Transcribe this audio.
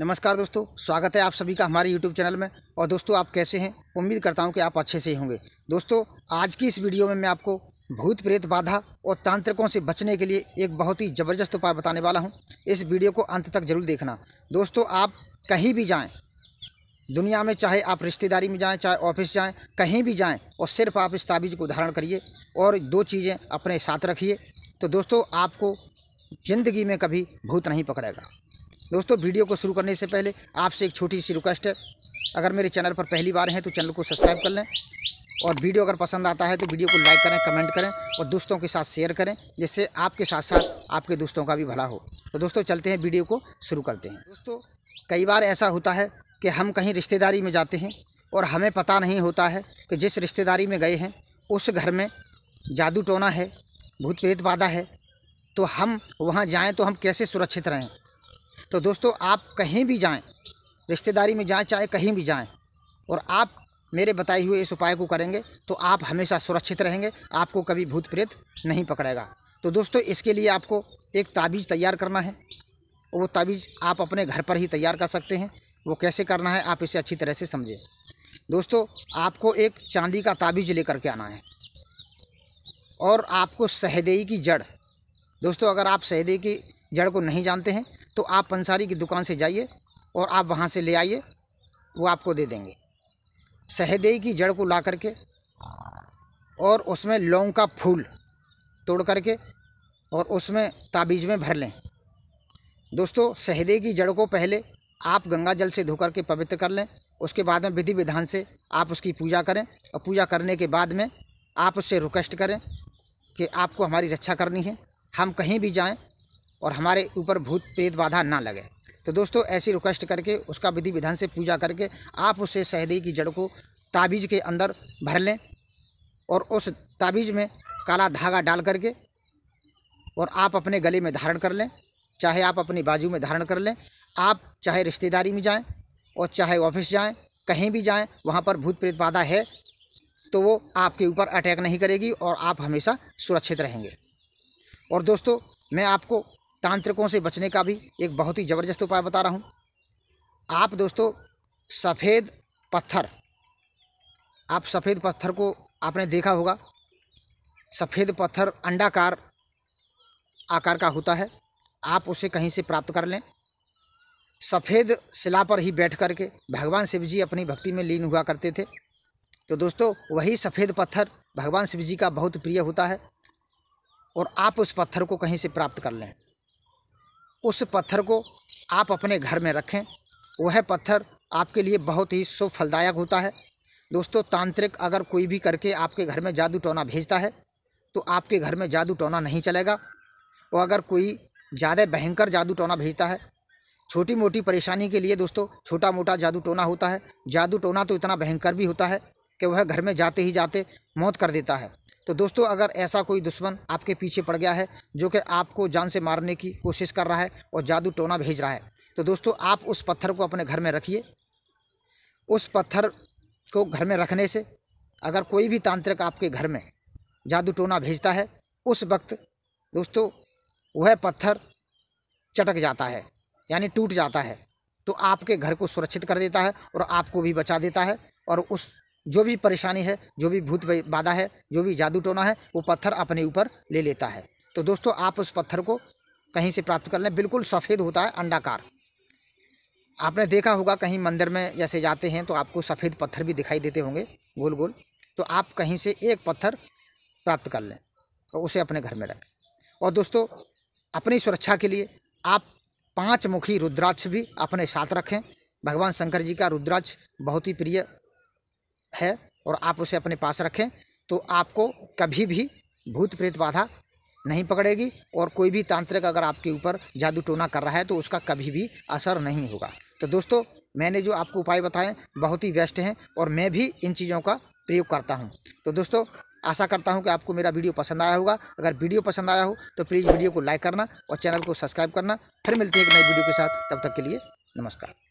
नमस्कार दोस्तों स्वागत है आप सभी का हमारे यूट्यूब चैनल में और दोस्तों आप कैसे हैं उम्मीद करता हूं कि आप अच्छे से ही होंगे दोस्तों आज की इस वीडियो में मैं आपको भूत प्रेत बाधा और तांत्रिकों से बचने के लिए एक बहुत ही ज़बरदस्त उपाय बताने वाला हूं इस वीडियो को अंत तक जरूर देखना दोस्तों आप कहीं भी जाएँ दुनिया में चाहे आप रिश्तेदारी में जाएँ चाहे ऑफिस जाएँ कहीं भी जाएँ और सिर्फ आप इस ताबीज़ को धारण करिए और दो चीज़ें अपने साथ रखिए तो दोस्तों आपको ज़िंदगी में कभी भूत नहीं पकड़ेगा दोस्तों वीडियो को शुरू करने से पहले आपसे एक छोटी सी रिक्वेस्ट है अगर मेरे चैनल पर पहली बार हैं तो चैनल को सब्सक्राइब कर लें और वीडियो अगर पसंद आता है तो वीडियो को लाइक करें कमेंट करें और दोस्तों के साथ शेयर करें जिससे आपके साथ साथ आपके दोस्तों का भी भला हो तो दोस्तों चलते हैं वीडियो को शुरू करते हैं दोस्तों कई बार ऐसा होता है कि हम कहीं रिश्तेदारी में जाते हैं और हमें पता नहीं होता है कि जिस रिश्तेदारी में गए हैं उस घर में जादू टोना है भूत प्रेत बाधा है तो हम वहाँ जाएँ तो हम कैसे सुरक्षित रहें तो दोस्तों आप कहीं भी जाएं रिश्तेदारी में जाएं चाहे कहीं भी जाएं और आप मेरे बताए हुए इस उपाय को करेंगे तो आप हमेशा सुरक्षित रहेंगे आपको कभी भूत प्रेत नहीं पकड़ेगा तो दोस्तों इसके लिए आपको एक ताबीज़ तैयार करना है वो ताबीज़ आप अपने घर पर ही तैयार कर सकते हैं वो कैसे करना है आप इसे अच्छी तरह से समझें दोस्तों आपको एक चांदी का ताबीज़ लेकर के आना है और आपको सहदेई की जड़ दोस्तों अगर आप सहदेई की जड़ को नहीं जानते हैं तो आप पंसारी की दुकान से जाइए और आप वहाँ से ले आइए वो आपको दे देंगे सहदेई की जड़ को ला करके और उसमें लौंग का फूल तोड़ करके और उसमें ताबीज में भर लें दोस्तों सहदे की जड़ को पहले आप गंगा जल से धोकर के पवित्र कर लें उसके बाद में विधि विधान से आप उसकी पूजा करें और पूजा करने के बाद में आप उससे रिक्वेस्ट करें कि आपको हमारी रक्षा करनी है हम कहीं भी जाएं और हमारे ऊपर भूत प्रेत बाधा ना लगे तो दोस्तों ऐसी रिक्वेस्ट करके उसका विधि विधान से पूजा करके आप उसे सहदेई की जड़ को ताबीज़ के अंदर भर लें और उस ताबीज़ में काला धागा डाल करके और आप अपने गले में धारण कर लें चाहे आप अपनी बाजू में धारण कर लें आप चाहे रिश्तेदारी में जाएं और चाहे ऑफिस जाएं कहीं भी जाएं वहाँ पर भूत प्रेत बाधा है तो वो आपके ऊपर अटैक नहीं करेगी और आप हमेशा सुरक्षित रहेंगे और दोस्तों मैं आपको तांत्रिकों से बचने का भी एक बहुत ही ज़बरदस्त उपाय बता रहा हूँ आप दोस्तों सफ़ेद पत्थर आप सफ़ेद पत्थर को आपने देखा होगा सफ़ेद पत्थर अंडाकार आकार का होता है आप उसे कहीं से प्राप्त कर लें सफ़ेद शिला पर ही बैठ करके भगवान शिव जी अपनी भक्ति में लीन हुआ करते थे तो दोस्तों वही सफ़ेद पत्थर भगवान शिव जी का बहुत प्रिय होता है और आप उस पत्थर को कहीं से प्राप्त कर लें उस पत्थर को आप अपने घर में रखें वह पत्थर आपके लिए बहुत ही शुभ फलदायक होता है दोस्तों तांत्रिक अगर कोई भी करके आपके घर में जादू टोना भेजता है तो आपके घर में जादू टोना नहीं चलेगा और अगर कोई ज़्यादा भयंकर जादू टोना भेजता है छोटी मोटी परेशानी के लिए दोस्तों छोटा मोटा जादू टोना होता है जादू टोना तो इतना भयंकर भी होता है कि वह घर में जाते ही जाते मौत कर देता है तो दोस्तों अगर ऐसा कोई दुश्मन आपके पीछे पड़ गया है जो कि आपको जान से मारने की कोशिश कर रहा है और जादू टोना भेज रहा है तो दोस्तों आप उस पत्थर को अपने घर में रखिए उस पत्थर को घर में रखने से अगर कोई भी तांत्रिक आपके घर में जादू टोना भेजता है उस वक्त दोस्तों वह पत्थर चटक जाता है यानी टूट जाता है तो आपके घर को सुरक्षित कर देता है और आपको भी बचा देता है और उस जो भी परेशानी है जो भी भूत बाधा है जो भी जादू टोना है वो पत्थर अपने ऊपर ले लेता है तो दोस्तों आप उस पत्थर को कहीं से प्राप्त कर लें बिल्कुल सफ़ेद होता है अंडाकार आपने देखा होगा कहीं मंदिर में जैसे जाते हैं तो आपको सफ़ेद पत्थर भी दिखाई देते होंगे गोल गोल तो आप कहीं से एक पत्थर प्राप्त कर लें और उसे अपने घर में रखें और दोस्तों अपनी सुरक्षा के लिए आप पाँच मुखी रुद्राक्ष भी अपने साथ रखें भगवान शंकर जी का रुद्राक्ष बहुत ही प्रिय है और आप उसे अपने पास रखें तो आपको कभी भी भूत प्रेत बाधा नहीं पकड़ेगी और कोई भी तांत्रिक अगर आपके ऊपर जादू टोना कर रहा है तो उसका कभी भी असर नहीं होगा तो दोस्तों मैंने जो आपको उपाय बताए बहुत ही बेस्ट हैं और मैं भी इन चीज़ों का प्रयोग करता हूँ तो दोस्तों आशा करता हूँ कि आपको मेरा वीडियो पसंद आया होगा अगर वीडियो पसंद आया हो तो प्लीज़ वीडियो को लाइक करना और चैनल को सब्सक्राइब करना फिर मिलते हैं एक नई वीडियो के साथ तब तक के लिए नमस्कार